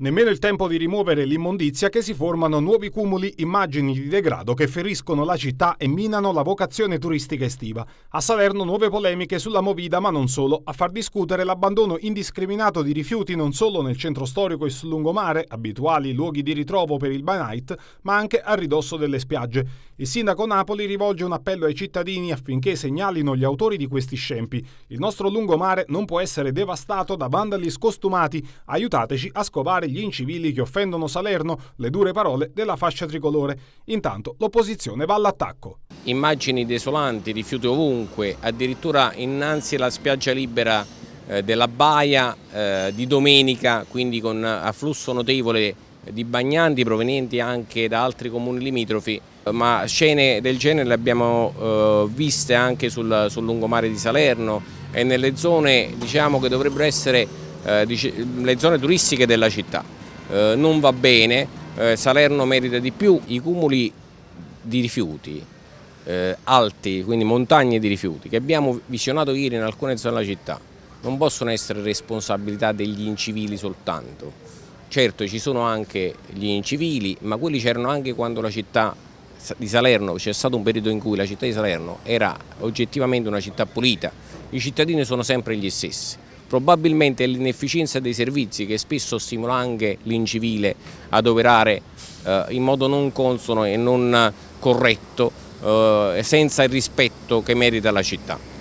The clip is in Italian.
Nemmeno il tempo di rimuovere l'immondizia che si formano nuovi cumuli, immagini di degrado che feriscono la città e minano la vocazione turistica estiva. A Salerno nuove polemiche sulla Movida, ma non solo, a far discutere l'abbandono indiscriminato di rifiuti non solo nel centro storico e sul lungomare, abituali luoghi di ritrovo per il by night, ma anche a ridosso delle spiagge. Il sindaco Napoli rivolge un appello ai cittadini affinché segnalino gli autori di questi scempi. Il nostro lungomare non può essere devastato da vandali scostumati. Aiutateci a scovare gli incivili che offendono Salerno, le dure parole della fascia tricolore. Intanto l'opposizione va all'attacco. Immagini desolanti, rifiuti ovunque, addirittura innanzi alla spiaggia libera eh, della Baia eh, di domenica, quindi con afflusso notevole di bagnanti provenienti anche da altri comuni limitrofi, ma scene del genere le abbiamo eh, viste anche sul, sul lungomare di Salerno e nelle zone diciamo, che dovrebbero essere eh, le zone turistiche della città. Eh, non va bene, eh, Salerno merita di più, i cumuli di rifiuti alti, quindi montagne di rifiuti, che abbiamo visionato ieri in alcune zone della città, non possono essere responsabilità degli incivili soltanto. Certo ci sono anche gli incivili, ma quelli c'erano anche quando la città di Salerno, c'è stato un periodo in cui la città di Salerno era oggettivamente una città pulita, i cittadini sono sempre gli stessi. Probabilmente è l'inefficienza dei servizi che spesso stimola anche l'incivile ad operare eh, in modo non consono e non corretto, eh, senza il rispetto che merita la città.